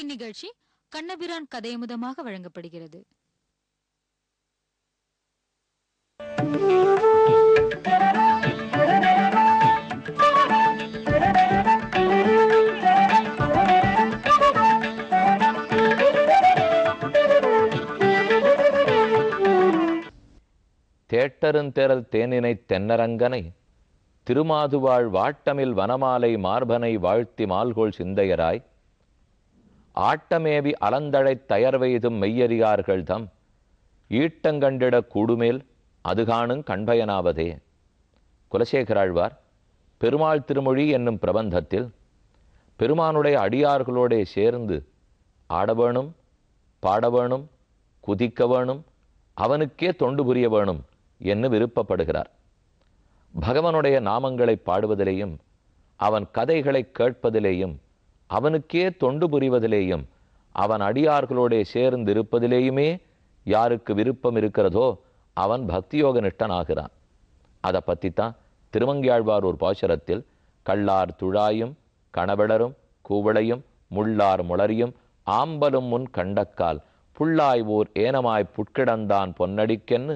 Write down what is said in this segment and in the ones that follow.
இந்நிகழ்ச்சி கண்ணபிரான் கதையமுதமாக வழங்கப்படுகிறது தேட்டருந்தேரல் தேனினை தென்னரங்கனை திருமாதுவாழ் வாட்டமில் வனமாலை மார்பனை வாழ்த்தி மால்கோள் சிந்தையராய் ஆட்டமேவி அலந்தழைத் தயர்வெய்தும் மெய்யறியார்கள் தம் ஈட்டங்கண்டிடக் கூடுமேல் அதுகாணும் கண்பயனாவதே குலசேகராழ்வார் பெருமாள் திருமொழி என்னும் பிரபந்தத்தில் பெருமானுடைய அடியார்களோடே சேர்ந்து ஆடவேணும் பாடவேணும் குதிக்க வேணும் அவனுக்கே தொண்டு புரிய வேணும் என்று விருப்பப்படுகிறார் பகவனுடைய நாமங்களை பாடுவதிலேயும் அவன் கதைகளை கேட்பதிலேயும் அவனுக்கே தொண்டு புரிவதிலேயும் அவன் அடியார்களோடே சேர்ந்து இருப்பதிலேயுமே யாருக்கு விருப்பம் இருக்கிறதோ அவன் பக்தியோக நிஷ்டனாகிறான் அதை தான் திருமங்கியாழ்வார் ஒரு பாசரத்தில் கள்ளார் துழாயும் கணவளரும் கூவளையும் முள்ளார் முளரியும் ஆம்பலும் முன் கண்டக்கால் புள்ளாய் ஓர் ஏனமாய் புட்கிடந்தான் பொன்னடிக்கென்னு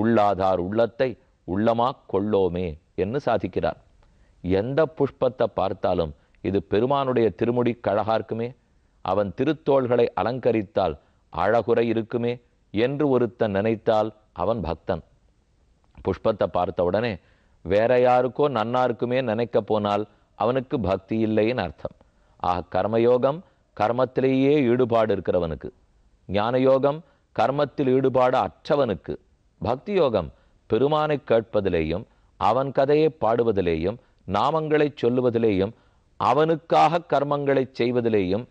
உள்ளாதார் உள்ளத்தை உள்ளமாக கொள்ளோமே என்று சாதிக்கிறார் எந்த புஷ்பத்தை பார்த்தாலும் இது பெருமானுடைய திருமுடி கழகார்க்குமே அவன் திருத்தோள்களை அலங்கரித்தால் அழகுரை இருக்குமே என்று ஒருத்தன் நினைத்தால் அவன் பக்தன் புஷ்பத்தை பார்த்த உடனே வேற யாருக்கோ நன்னாருக்குமே நினைக்க போனால் அவனுக்கு பக்தி இல்லைன்னு அர்த்தம் ஆக கர்மயோகம் கர்மத்திலேயே ஈடுபாடு இருக்கிறவனுக்கு ஞானயோகம் கர்மத்தில் ஈடுபாடு அற்றவனுக்கு பக்தி யோகம் பெருமானை கேட்பதிலேயும் அவன் கதையை பாடுவதிலேயும் நாமங்களை சொல்லுவதிலேயும் அவனுக்காக கர்மங்களை செய்வதிலேயும்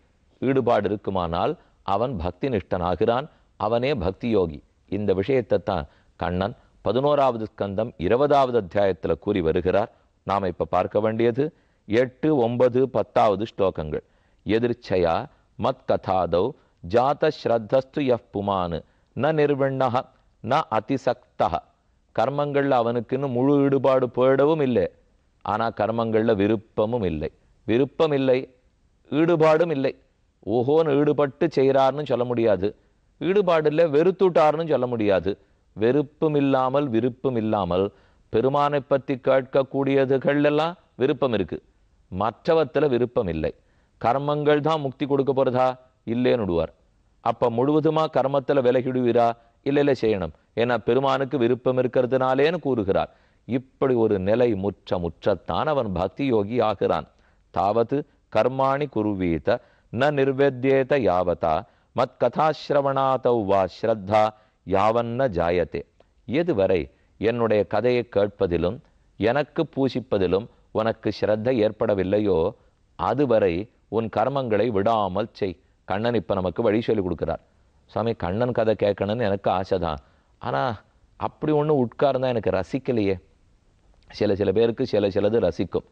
ஈடுபாடு இருக்குமானால் அவன் பக்தி நிஷ்டனாகிறான் அவனே பக்தி யோகி இந்த விஷயத்தை தான் கண்ணன் பதினோராவது ஸ்கந்தம் இருபதாவது அத்தியாயத்தில் கூறி வருகிறார் நாம் இப்போ பார்க்க வேண்டியது எட்டு ஒன்பது பத்தாவது ஸ்லோகங்கள் எதிர்ச்சையா மத் கதாதௌ ஜாத ஸ்ரத்தஸ்து எஃப் புமானு ந நிர்வண்ணக ந அதிசக்தக கர்மங்களில் அவனுக்குன்னு முழு ஈடுபாடு போயிடவும் இல்லை ஆனால் கர்மங்களில் விருப்பமும் இல்லை விருப்பமில்லை ஈடுபாடும் இல்லை ஓஹோன்னு ஈடுபட்டு செய்கிறார்னு சொல்ல முடியாது ஈடுபாடு இல்லை வெறுத்துட்டார்னு சொல்ல முடியாது வெறுப்பும் இல்லாமல் விருப்பம் இல்லாமல் பெருமானை பற்றி கேட்கக்கூடியதுகள் எல்லாம் விருப்பம் இருக்குது மற்றவத்தில் விருப்பம் இல்லை கர்மங்கள் தான் முக்தி கொடுக்க போகிறதா இல்லைன்னு விடுவார் அப்போ முழுவதுமாக கர்மத்தில் விலகிடுவீரா இல்லை இல்லை செய்யணும் ஏன்னா பெருமானுக்கு விருப்பம் இருக்கிறதுனாலேன்னு கூறுகிறார் இப்படி ஒரு நிலை முற்ற முற்றத்தான் அவன் பக்தி யோகி ஆகிறான் தாவத் கர்மாணி குருவீத ந நிர்வேத்யேத யாவதா மத் கதாசிரவணாதவ் வா ஸ்ரத்தா யாவன்ன ஜாயத்தே எதுவரை என்னுடைய கதையை கேட்பதிலும் எனக்கு பூசிப்பதிலும் உனக்கு ஸ்ரத்த ஏற்படவில்லையோ அதுவரை உன் கர்மங்களை விடாமல் செய் கண்ணன் இப்போ நமக்கு வழி சொல்லி கொடுக்குறார் சுவாமி கண்ணன் கதை கேட்கணும்னு எனக்கு ஆசை தான் ஆனால் அப்படி ஒன்று உட்கார்ந்தால் எனக்கு ரசிக்கலையே சில சில பேருக்கு சில சிலது ரசிக்கும்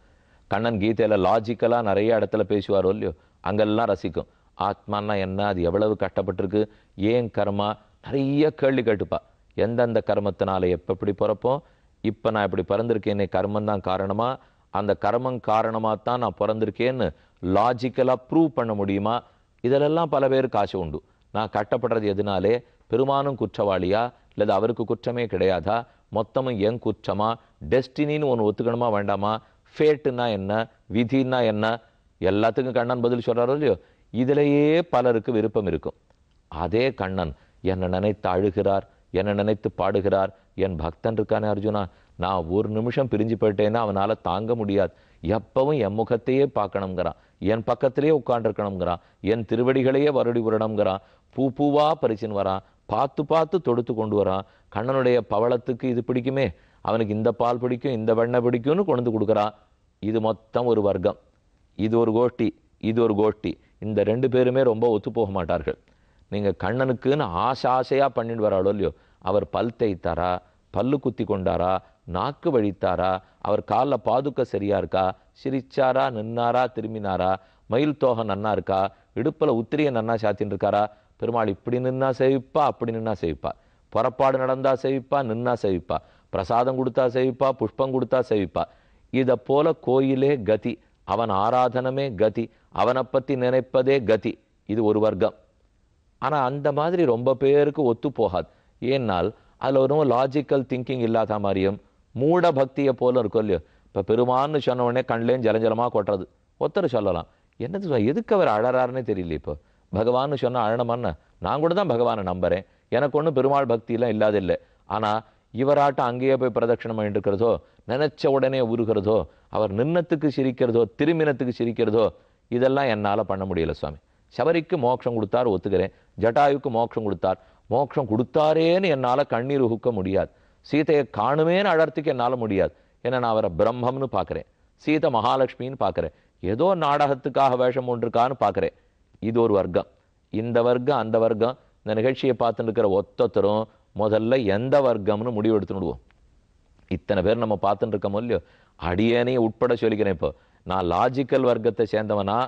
கண்ணன் கீதையில் லாஜிக்கலாக நிறைய இடத்துல பேசுவாரோ இல்லையோ அங்கெல்லாம் ரசிக்கும் ஆத்மானா என்ன அது எவ்வளவு கட்டப்பட்டிருக்கு ஏன் கர்மா நிறைய கேள்வி கேட்டுப்பா எந்தெந்த கர்மத்தினால எப்போ எப்படி பிறப்போம் இப்போ நான் இப்படி பிறந்திருக்கேன் கர்மம் தான் காரணமாக அந்த கர்மம் காரணமாக தான் நான் பிறந்திருக்கேன்னு லாஜிக்கலாக ப்ரூவ் பண்ண முடியுமா இதிலெல்லாம் பல பேருக்கு ஆசை உண்டு நான் கட்டப்படுறது எதுனாலே பெருமானும் குற்றவாளியா இல்லை அவருக்கு குற்றமே கிடையாதா மொத்தமும் என் குற்றமா டெஸ்டினின்னு ஒன்று ஒத்துக்கணுமா வேண்டாமா ஃபேட்டுனா என்ன விதினா என்ன எல்லாத்துக்கும் கண்ணன் பதில் சொல்கிறாரோ இல்லையோ இதிலேயே பலருக்கு விருப்பம் இருக்கும் அதே கண்ணன் என்னை நினைத்து அழுகிறார் என்னை நினைத்து பாடுகிறார் என் பக்தன் இருக்கானே அர்ஜுனா நான் ஒரு நிமிஷம் பிரிஞ்சு போயிட்டேன்னா அவனால் தாங்க முடியாது எப்பவும் என் முகத்தையே பார்க்கணுங்கிறான் என் பக்கத்திலேயே உட்காண்டிருக்கணுங்கிறான் என் திருவடிகளையே வருடி உரணுங்கிறான் பூ பூவாக பறிச்சுன்னு வரான் பார்த்து பார்த்து தொடுத்து கொண்டு வரான் கண்ணனுடைய பவளத்துக்கு இது பிடிக்குமே அவனுக்கு இந்த பால் பிடிக்கும் இந்த வெண்ணை பிடிக்கும்னு கொண்டு கொடுக்குறான் இது மொத்தம் ஒரு வர்க்கம் இது ஒரு கோஷ்டி இது ஒரு கோஷ்டி இந்த ரெண்டு பேருமே ரொம்ப ஒத்து போக மாட்டார்கள் நீங்கள் கண்ணனுக்குன்னு ஆசை ஆசையாக பண்ணிட்டு வராளோ இல்லையோ அவர் பல் தேய்த்தாரா பல்லு குத்தி கொண்டாரா நாக்கு வழித்தாரா அவர் காலில் பாதுக்க சரியா இருக்கா சிரிச்சாரா நின்னாரா திரும்பினாரா மயில் தோகை நன்னா இருக்கா இடுப்பில் உத்திரிய நன்னா சாத்தின்னு இருக்காரா பெருமாள் இப்படி நின்னா சேவிப்பா அப்படி நின்னா சேவிப்பா புறப்பாடு நடந்தா சேவிப்பா நின்னா சேவிப்பா பிரசாதம் கொடுத்தா சேவிப்பா புஷ்பம் கொடுத்தா சேவிப்பா இதை போல கோயிலே கதி அவன் ஆராதனமே கதி அவனை பற்றி நினைப்பதே கதி இது ஒரு வர்க்கம் ஆனால் அந்த மாதிரி ரொம்ப பேருக்கு ஒத்து போகாது ஏன்னால் அதில் ஒரு லாஜிக்கல் திங்கிங் இல்லாத மாதிரியும் மூட பக்தியை போல இருக்கும் இல்லையோ இப்போ பெருமான்னு சொன்ன உடனே கண்லேயும் ஜலஞ்சலமாக கொட்டுறது ஒத்தர் சொல்லலாம் என்னது எதுக்கு அவர் அழறாருன்னே தெரியல இப்போ பகவான்னு சொன்னால் அழனமான நான் கூட தான் பகவானை நம்புகிறேன் எனக்கு ஒன்றும் பெருமாள் பக்தியெல்லாம் இல்லாதில்லை ஆனால் இவராட்டம் அங்கேயே போய் பிரதட்சணம் பண்ணிட்டுருக்கிறதோ நினச்ச உடனே உருகிறதோ அவர் நின்னத்துக்கு சிரிக்கிறதோ திருமினத்துக்கு சிரிக்கிறதோ இதெல்லாம் என்னால் பண்ண முடியல சுவாமி சபரிக்கு மோட்சம் கொடுத்தார் ஒத்துக்கிறேன் ஜட்டாயுக்கு மோட்சம் கொடுத்தார் மோட்சம் கொடுத்தாரேன்னு என்னால் கண்ணீர் உகுக்க முடியாது சீதையை காணுமேன்னு அழர்த்திக்க என்னால் முடியாது ஏன்னா நான் அவரை பிரம்மம்னு பார்க்குறேன் சீதை மகாலட்சுமின்னு பார்க்குறேன் ஏதோ நாடகத்துக்காக வேஷம் ஒன்றுக்கான்னு பார்க்குறேன் இது ஒரு வர்க்கம் இந்த வர்க்கம் அந்த வர்க்கம் இந்த நிகழ்ச்சியை பார்த்துட்டு இருக்கிற ஒத்தத்தரும் முதல்ல எந்த வர்க்கம்னு முடிவு எடுத்துடுவோம் இத்தனை பேர் நம்ம பார்த்துட்டு இருக்கோம் இல்லையோ அடியேனையும் உட்பட சொல்லிக்கிறேன் இப்போ நான் லாஜிக்கல் வர்க்கத்தை சேர்ந்தவனா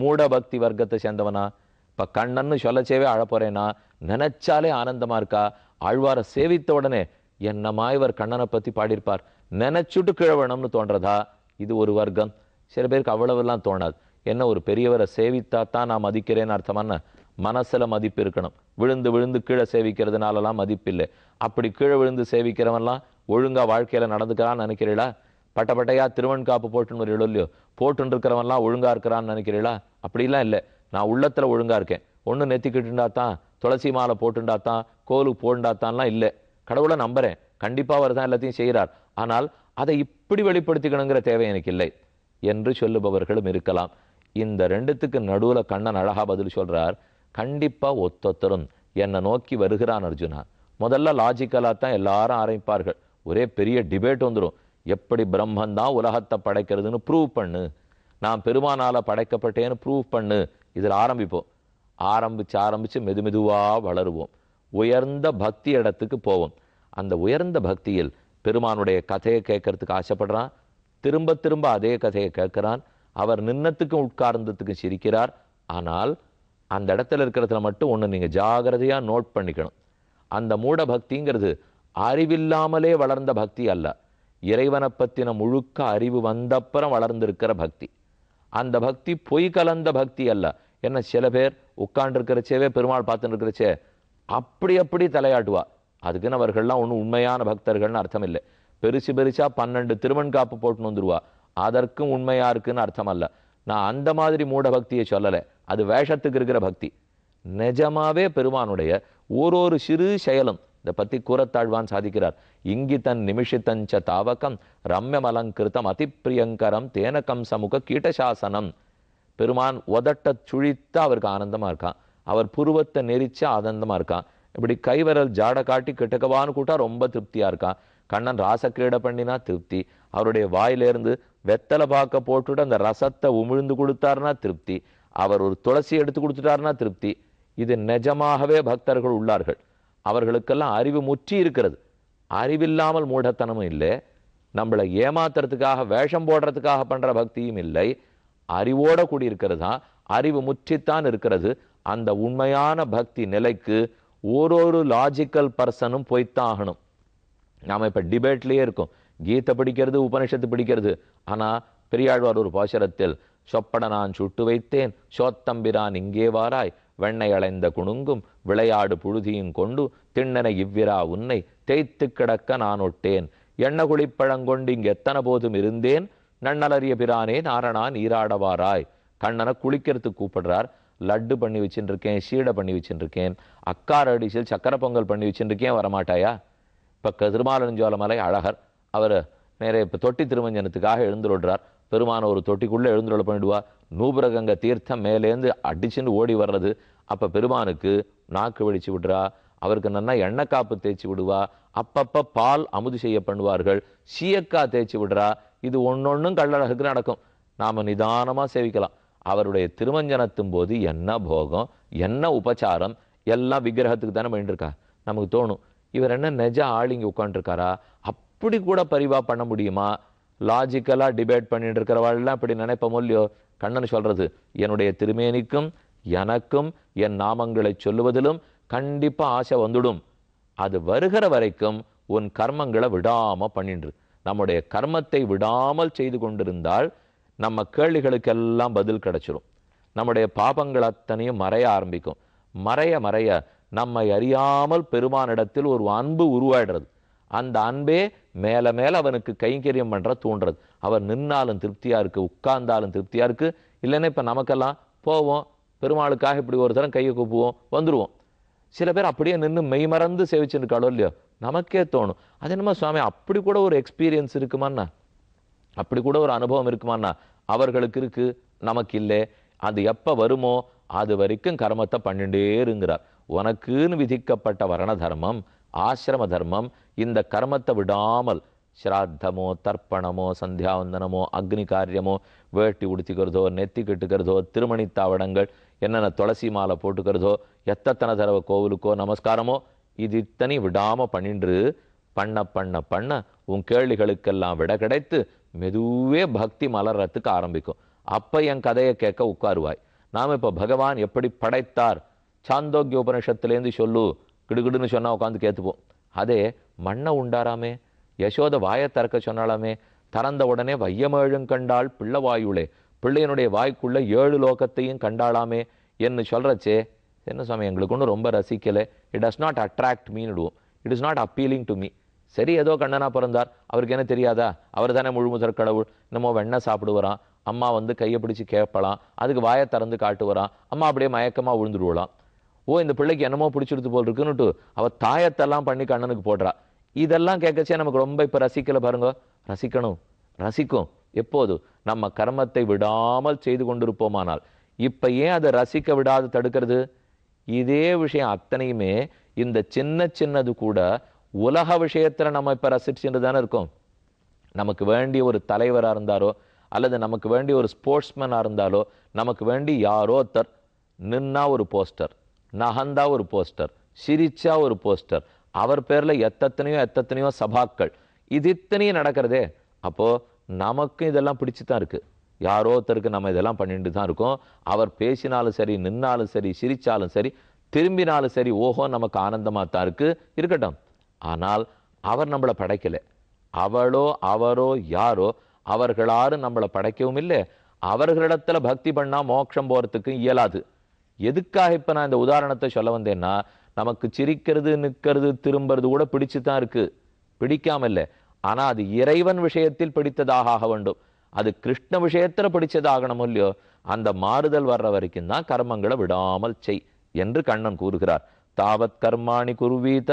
மூட பக்தி வர்க்கத்தை சேர்ந்தவனா இப்போ கண்ணன்னு சொல்லச்சேவே அழப்போறேனா நினைச்சாலே ஆனந்தமாக இருக்கா ஆழ்வாரை சேவித்த உடனே என்னமா இவர் கண்ணனை பற்றி பாடியிருப்பார் நினைச்சுட்டு கிழவனம்னு தோன்றதா இது ஒரு வர்க்கம் சில பேருக்கு அவ்வளவுலாம் தோணாது என்ன ஒரு பெரியவரை சேவித்தா தான் நான் மதிக்கிறேன்னு அர்த்தமான மனசில் மதிப்பு இருக்கணும் விழுந்து விழுந்து கீழே சேவிக்கிறதுனாலலாம் மதிப்பில்லை அப்படி கீழே விழுந்து சேவிக்கிறவன்லாம் ஒழுங்காக வாழ்க்கையில் நடந்துக்கிறான்னு நினைக்கிறீங்களா பட்ட பட்டையாக திருவன்காப்பு போட்டுன்னு ஒரு இல்லையோ போட்டுன்னு இருக்கிறவன்லாம் ஒழுங்காக இருக்கிறான்னு நினைக்கிறீங்களா அப்படிலாம் இல்லை நான் உள்ளத்தில் ஒழுங்காக இருக்கேன் ஒன்று நெத்திக்கிட்டுண்டா தான் துளசி மாலை போட்டுண்டா தான் கோலுக்கு போண்டா தான்லாம் இல்லை கடவுளை நம்புகிறேன் கண்டிப்பாக அவர் தான் எல்லாத்தையும் செய்கிறார் ஆனால் அதை இப்படி வெளிப்படுத்திக்கணுங்கிற தேவை எனக்கு இல்லை என்று சொல்லுபவர்களும் இருக்கலாம் இந்த ரெண்டுத்துக்கு நடுவில் கண்ணன் அழகா பதில் சொல்கிறார் கண்டிப்பாக ஒத்தொத்தரும் என்னை நோக்கி வருகிறான் அர்ஜுனா முதல்ல லாஜிக்கலாக தான் எல்லாரும் ஆரம்பிப்பார்கள் ஒரே பெரிய டிபேட் வந்துடும் எப்படி பிரம்மன் தான் உலகத்தை படைக்கிறதுன்னு ப்ரூவ் பண்ணு நான் பெருமானால் படைக்கப்பட்டேன்னு ப்ரூவ் பண்ணு இதில் ஆரம்பிப்போம் ஆரம்பித்து ஆரம்பித்து மெது வளருவோம் உயர்ந்த பக்தி இடத்துக்கு போவோம் அந்த உயர்ந்த பக்தியில் பெருமானுடைய கதையை கேட்கறதுக்கு ஆசைப்படுறான் திரும்ப திரும்ப அதே கதையை கேட்குறான் அவர் நின்னத்துக்கும் உட்கார்ந்ததுக்கும் சிரிக்கிறார் ஆனால் அந்த இடத்துல இருக்கிறதுல மட்டும் ஒன்று நீங்கள் ஜாகிரதையாக நோட் பண்ணிக்கணும் அந்த மூட பக்திங்கிறது அறிவில்லாமலே வளர்ந்த பக்தி அல்ல இறைவனை பற்றின முழுக்க அறிவு வந்தப்புறம் வளர்ந்திருக்கிற பக்தி அந்த பக்தி பொய் கலந்த பக்தி அல்ல என்ன சில பேர் உட்காண்டிருக்கிறச்சேவே பெருமாள் பார்த்துட்டு இருக்கிறச்சே அப்படி அப்படி தலையாட்டுவா அதுக்குன்னு அவர்கள்லாம் ஒன்றும் உண்மையான பக்தர்கள்னு அர்த்தம் இல்லை பெருசு பெருசாக பன்னெண்டு திருமண் காப்பு போட்டுன்னு வந்துடுவா அதற்கும் உண்மையாக இருக்குன்னு அர்த்தம் அல்ல நான் அந்த மாதிரி மூட பக்தியை சொல்லலை அது வேஷத்துக்கு இருக்கிற பக்தி நிஜமாவே பெருமானுடைய ஓரொரு சிறு செயலும் இதை பற்றி கூறத்தாழ்வான் சாதிக்கிறார் இங்கி இங்கிதன் நிமிஷித்தஞ்ச தாவகம் ரம்யமலங்கிருத்தம் அதிப்பிரியங்கரம் தேனக்கம் சமுக கீட்டசாசனம் பெருமான் உதட்ட சுழித்தா அவருக்கு ஆனந்தமாக இருக்கான் அவர் புருவத்தை நெரிச்சு ஆனந்தமாக இருக்கான் இப்படி கைவரல் ஜாட காட்டி கிட்டக்கவான்னு கூட்டா ரொம்ப திருப்தியாக இருக்கான் கண்ணன் ராசக்கிரீட பண்ணினா திருப்தி அவருடைய வாயிலேருந்து வெத்தலை பாக்க போட்டுட்டு அந்த ரசத்தை உமிழ்ந்து கொடுத்தாருன்னா திருப்தி அவர் ஒரு துளசி எடுத்து கொடுத்துட்டாருன்னா திருப்தி இது நிஜமாகவே பக்தர்கள் உள்ளார்கள் அவர்களுக்கெல்லாம் அறிவு முற்றி இருக்கிறது அறிவில்லாமல் மூடத்தனமும் இல்லை நம்மளை ஏமாத்துறதுக்காக வேஷம் போடுறதுக்காக பண்ணுற பக்தியும் இல்லை அறிவோட கூடியிருக்கிறது தான் அறிவு முற்றித்தான் இருக்கிறது அந்த உண்மையான பக்தி நிலைக்கு ஒரு ஒரு லாஜிக்கல் பர்சனும் போய்த்தான் ஆகணும் நாம் இப்போ டிபேட்லேயே இருக்கோம் கீதை படிக்கிறது உபனிஷத்து படிக்கிறது ஆனால் பெரியாழ்வார் ஒரு பாசரத்தில் சொப்பட நான் சுட்டு வைத்தேன் சோத்தம்பிரான் இங்கே வாராய் வெண்ணை அலைந்த குணுங்கும் விளையாடு புழுதியும் கொண்டு திண்ணனை இவ்விரா உன்னை தேய்த்து கிடக்க நான் ஒட்டேன் எண்ண குளிப்பழங்கொண்டு இங்கு எத்தனை போதும் இருந்தேன் நன்னலறிய பிரானே நாரணான் ஈராடவாராய் கண்ணனை குளிக்கிறதுக்கு கூப்பிடுறார் லட்டு பண்ணி வச்சுருக்கேன் சீடை பண்ணி வச்சுருக்கேன் அக்கார் அடிசில் சக்கரை பொங்கல் பண்ணி வச்சுருக்கேன் வரமாட்டாயா இப்போ கதிர்மாலன் அழகர் அவர் நேரே இப்போ தொட்டி திருமஞ்சனத்துக்காக எழுந்துள்ளார் பெருமான ஒரு தொட்டிக்குள்ளே எழுந்துள்ள பண்ணிடுவா நூபுரகங்க தீர்த்தம் மேலேருந்து அடிச்சுன்னு ஓடி வர்றது அப்போ பெருமானுக்கு நாக்கு வெடிச்சு விடுறா அவருக்கு நல்லா எண்ணெய் காப்பு தேய்ச்சி விடுவா அப்பப்போ பால் அமுது செய்ய பண்ணுவார்கள் சீயக்கா தேய்ச்சி விடுறா இது ஒன்றும் கள்ளழகுக்கு நடக்கும் நாம் நிதானமாக சேவிக்கலாம் அவருடைய திருமஞ்சனத்தும் போது என்ன போகம் என்ன உபச்சாரம் எல்லாம் விக்கிரகத்துக்கு தானே பண்ணிட்டுருக்கா நமக்கு தோணும் இவர் என்ன நெஜ ஆளிங்க உட்காண்ட்ருக்காரா உட்காந்துருக்காரா அப் இப்படி கூட பரிவாக பண்ண முடியுமா லாஜிக்கலாக டிபேட் பண்ணிட்டு இருக்கிறவாள்லாம் இப்படி நினைப்போம் இல்லையோ கண்ணன் சொல்கிறது என்னுடைய திருமேனிக்கும் எனக்கும் என் நாமங்களை சொல்லுவதிலும் கண்டிப்பாக ஆசை வந்துடும் அது வருகிற வரைக்கும் உன் கர்மங்களை விடாமல் பண்ணின்று நம்முடைய கர்மத்தை விடாமல் செய்து கொண்டிருந்தால் நம்ம கேள்விகளுக்கெல்லாம் பதில் கிடைச்சிடும் நம்முடைய பாபங்கள் அத்தனையும் மறைய ஆரம்பிக்கும் மறைய மறைய நம்மை அறியாமல் பெருமானிடத்தில் ஒரு அன்பு உருவாடுறது அந்த அன்பே மேலே மேலே அவனுக்கு கைங்கரியம் பண்ணுற தூண்டுறது அவர் நின்னாலும் திருப்தியாக இருக்குது உட்கார்ந்தாலும் திருப்தியாக இருக்குது இல்லைன்னா இப்போ நமக்கெல்லாம் போவோம் பெருமாளுக்காக இப்படி ஒரு தரம் கையை கூப்புவோம் வந்துடுவோம் சில பேர் அப்படியே நின்று மெய் மறந்து சேவிச்சுருக்காளோ இல்லையோ நமக்கே தோணும் அது என்னமோ சுவாமி அப்படி கூட ஒரு எக்ஸ்பீரியன்ஸ் இருக்குமாண்ணா அப்படி கூட ஒரு அனுபவம் இருக்குமாண்ணா அவர்களுக்கு இருக்குது நமக்கு இல்லை அது எப்போ வருமோ அது வரைக்கும் கர்மத்தை பண்ணிட்டே இருங்கிறார் உனக்குன்னு விதிக்கப்பட்ட வரண தர்மம் ஆசிரம தர்மம் இந்த கர்மத்தை விடாமல் ஸ்ராத்தமோ தர்ப்பணமோ சந்தியாவந்தனமோ அக்னி காரியமோ வேட்டி உடுத்திக்கிறதோ நெத்தி கெட்டுக்கிறதோ திருமணி தாவடங்கள் என்னென்ன துளசி மாலை போட்டுக்கிறதோ எத்தனை தடவை கோவிலுக்கோ நமஸ்காரமோ இது இத்தனை விடாமல் பண்ணின்று பண்ண பண்ண பண்ண உன் கேள்விகளுக்கெல்லாம் விட கிடைத்து மெதுவே பக்தி மலர்றதுக்கு ஆரம்பிக்கும் அப்போ என் கதையை கேட்க உட்காருவாய் நாம் இப்போ பகவான் எப்படி படைத்தார் சாந்தோக்கிய உபனிஷத்துலேருந்து சொல்லு கிடுகிடுன்னு சொன்னால் உட்காந்து கேத்துப்போம் அதே மண்ணை உண்டாராமே யசோத வாயை திறக்க சொன்னாலாமே திறந்த உடனே வையமேழும் கண்டால் பிள்ளை வாயுளே பிள்ளையனுடைய வாய்க்குள்ள ஏழு லோகத்தையும் கண்டாளாமே என்று சொல்கிறச்சே என்ன சுவாமி எங்களுக்கு ஒன்றும் ரொம்ப ரசிக்கலை இட் டஸ் நாட் அட்ராக்ட் மீன்டுவோம் it is not appealing to me சரி ஏதோ கண்ணனா பிறந்தார் அவருக்கு என்ன தெரியாதா அவர் தானே முழுமுதற் கடவுள் இன்னமோ வெண்ணெய் சாப்பிடுவாராம் அம்மா வந்து கையை பிடிச்சி கேட்பலாம் அதுக்கு வாயை திறந்து காட்டுவரான் அம்மா அப்படியே மயக்கமாக விழுந்துடுவலாம் ஓ இந்த பிள்ளைக்கு என்னமோ பிடிச்சிடுது போல் இருக்குன்னுட்டு அவள் தாயத்தெல்லாம் பண்ணி கண்ணனுக்கு போடுறா இதெல்லாம் கேட்கச்சே நமக்கு ரொம்ப இப்போ ரசிக்கலை பாருங்க ரசிக்கணும் ரசிக்கும் எப்போது நம்ம கர்மத்தை விடாமல் செய்து கொண்டிருப்போமானால் இப்போ ஏன் அதை ரசிக்க விடாது தடுக்கிறது இதே விஷயம் அத்தனையுமே இந்த சின்ன சின்னது கூட உலக விஷயத்தில் நம்ம இப்போ ரசிச்சுட்டு தானே இருக்கோம் நமக்கு வேண்டிய ஒரு தலைவராக இருந்தாரோ அல்லது நமக்கு வேண்டிய ஒரு ஸ்போர்ட்ஸ்மேனாக இருந்தாலோ நமக்கு வேண்டி யாரோ ஒருத்தர் நின்னா ஒரு போஸ்டர் நகந்தா ஒரு போஸ்டர் சிரிச்சா ஒரு போஸ்டர் அவர் பேரில் எத்தனையோ எத்தனையோ சபாக்கள் இது இத்தனையும் நடக்கிறதே அப்போது நமக்கும் இதெல்லாம் பிடிச்சி தான் இருக்குது யாரோ ஒருத்தருக்கு நம்ம இதெல்லாம் பண்ணிட்டு தான் இருக்கோம் அவர் பேசினாலும் சரி நின்னாலும் சரி சிரித்தாலும் சரி திரும்பினாலும் சரி ஓஹோ நமக்கு ஆனந்தமாக தான் இருக்குது இருக்கட்டும் ஆனால் அவர் நம்மளை படைக்கலை அவளோ அவரோ யாரோ அவர்களாரும் நம்மளை படைக்கவும் இல்லை அவர்களிடத்தில் பக்தி பண்ணால் மோட்சம் போகிறதுக்கும் இயலாது எதுக்காக இப்போ நான் இந்த உதாரணத்தை சொல்ல வந்தேன்னா நமக்கு சிரிக்கிறது நிற்கிறது திரும்புறது கூட பிடிச்சு தான் இருக்குது பிடிக்காம இல்லை ஆனால் அது இறைவன் விஷயத்தில் பிடித்ததாக ஆக வேண்டும் அது கிருஷ்ண விஷயத்தில் பிடிச்சதாகணும் இல்லையோ அந்த மாறுதல் வர்ற வரைக்கும் தான் கர்மங்களை விடாமல் செய் என்று கண்ணன் கூறுகிறார் தாவத் கர்மாணி குருவீத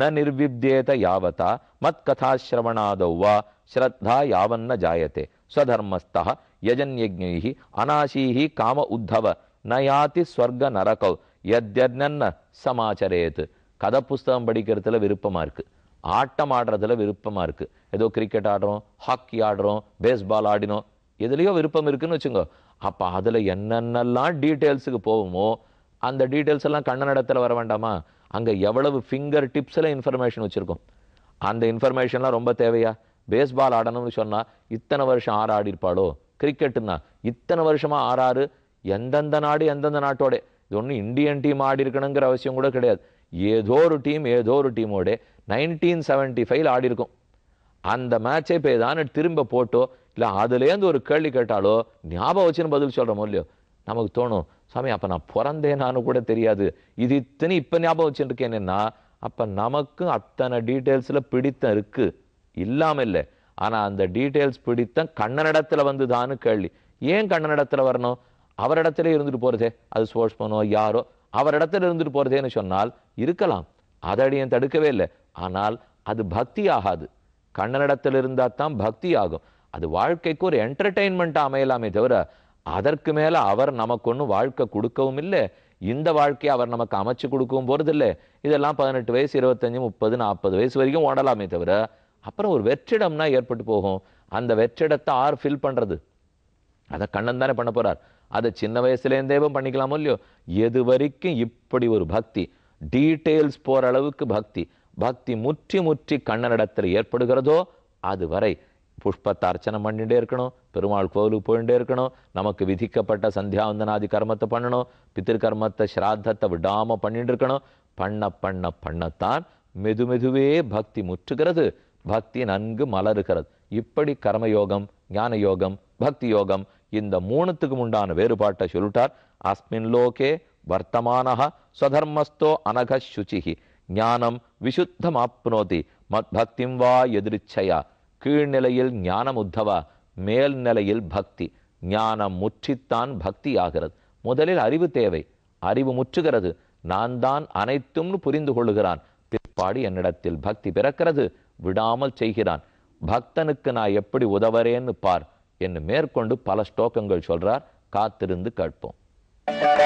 ந நிர்விப்தேத யாவதா மத் கதாசிரவணாதௌவா ஸ்ரத்தா யாவன்ன ஜாயத்தே ஸ்வதர்மஸ்தா யஜன்யஜ்ஞி அனாசீஹி காம உத்தவ நயாத்தி ஸ்வர்க நரகவ் எத்யர்னன்னு சமாச்சரேத்து கதை புஸ்தகம் படிக்கிறதுல விருப்பமாக இருக்குது ஆட்டம் ஆடுறதுல விருப்பமாக இருக்குது ஏதோ கிரிக்கெட் ஆடுறோம் ஹாக்கி ஆடுறோம் பேஸ்பால் ஆடினோம் எதுலேயோ விருப்பம் இருக்குன்னு வச்சுக்கோ அப்போ அதில் என்னென்னலாம் டீட்டெயில்ஸுக்கு போவோமோ அந்த டீட்டெயில்ஸ் எல்லாம் கண்ணனிடத்தில் வர வேண்டாமா அங்கே எவ்வளவு ஃபிங்கர் டிப்ஸில் இன்ஃபர்மேஷன் வச்சுருக்கோம் அந்த இன்ஃபர்மேஷன்லாம் ரொம்ப தேவையா பேஸ்பால் ஆடணும்னு சொன்னால் இத்தனை வருஷம் ஆறு ஆடிருப்பாளோ கிரிக்கெட்டுன்னா இத்தனை வருஷமாக ஆறாறு எந்தெந்த நாடு எந்தெந்த நாட்டோட இது ஒன்றும் இந்தியன் டீம் ஆடி இருக்கணுங்கிற அவசியம் கூட கிடையாது ஏதோ ஒரு டீம் ஏதோ ஒரு டீமோட நைன்டீன் செவன்ட்டி ஃபைவ் ஆடிருக்கும் அந்த மேட்சை இப்போ ஏதான திரும்ப போட்டோ இல்லை அதுலேருந்து ஒரு கேள்வி கேட்டாலோ ஞாபகம் வச்சுன்னு பதில் சொல்கிறோமோ இல்லையோ நமக்கு தோணும் சாமி அப்போ நான் பிறந்தேனான்னு கூட தெரியாது இது இத்தனை இப்போ ஞாபகம் வச்சுருக்கேன்னா அப்போ நமக்கும் அத்தனை டீட்டெயில்ஸில் பிடித்தம் இருக்குது இல்லாமல் இல்லை ஆனால் அந்த டீட்டெயில்ஸ் பிடித்தம் கண்ணனிடத்தில் வந்து தான்னு கேள்வி ஏன் கண்ணனிடத்தில் வரணும் அவரிடத்துல இருந்துட்டு போகிறதே அது ஸ்போர்ட்ஸ்மேனோ யாரோ அவரிடத்துல இருந்துட்டு போகிறதேன்னு சொன்னால் இருக்கலாம் அதை தடுக்கவே இல்லை ஆனால் அது பக்தி ஆகாது கண்ணனிடத்தில் இருந்தால் தான் பக்தி ஆகும் அது வாழ்க்கைக்கு ஒரு என்டர்டெயின்மெண்ட்டாக அமையலாமே தவிர அதற்கு மேலே அவர் நமக்கு ஒன்றும் வாழ்க்கை கொடுக்கவும் இல்லை இந்த வாழ்க்கையை அவர் நமக்கு அமைச்சு கொடுக்கவும் போகிறதில்லை இதெல்லாம் பதினெட்டு வயசு இருபத்தஞ்சி முப்பது நாற்பது வயசு வரைக்கும் ஓடலாமே தவிர அப்புறம் ஒரு வெற்றிடம்னா ஏற்பட்டு போகும் அந்த வெற்றிடத்தை ஆர் ஃபில் பண்ணுறது அதை கண்ணன் தானே பண்ண போகிறார் அதை சின்ன வயசுலேருந்தேவும் பண்ணிக்கலாமோ இல்லையோ எது வரைக்கும் இப்படி ஒரு பக்தி டீட்டெயில்ஸ் போகிற அளவுக்கு பக்தி பக்தி முற்றி முற்றி கண்ணனிடத்தில் ஏற்படுகிறதோ அது வரை புஷ்பத்தை அர்ச்சனை பண்ணிகிட்டே இருக்கணும் பெருமாள் கோவிலுக்கு போயிட்டே இருக்கணும் நமக்கு விதிக்கப்பட்ட சந்தியாவந்தனாதி கர்மத்தை பண்ணணும் பித்திருக்கர்மத்தை ஸ்ராத்தத்தை விடாமல் பண்ணிட்டு இருக்கணும் பண்ண பண்ண பண்ணத்தான் மெது மெதுவே பக்தி முற்றுகிறது பக்தி நன்கு மலருகிறது இப்படி கர்மயோகம் ஞான யோகம் பக்தி யோகம் இந்த மூணுத்துக்கும் உண்டான வேறுபாட்டை சொல்லிட்டார் அஸ்மின் லோகே வர்த்தமான ஸ்வதர்மஸ்தோ அனக சுச்சிஹி ஞானம் விசுத்தம் ஆப்னோதி மத் பக்திம் வா எதிர்ச்சையா கீழ்நிலையில் ஞானம் உத்தவா மேல்நிலையில் பக்தி ஞானம் முற்றித்தான் பக்தி ஆகிறது முதலில் அறிவு தேவை அறிவு முற்றுகிறது நான் தான் அனைத்தும்னு புரிந்து கொள்ளுகிறான் பிற்பாடு என்னிடத்தில் பக்தி பிறக்கிறது விடாமல் செய்கிறான் பக்தனுக்கு நான் எப்படி உதவரேன்னு பார் என்று மேற்கொண்டு பல ஸ்டோக்கங்கள் சொல்றார் காத்திருந்து கேட்போம்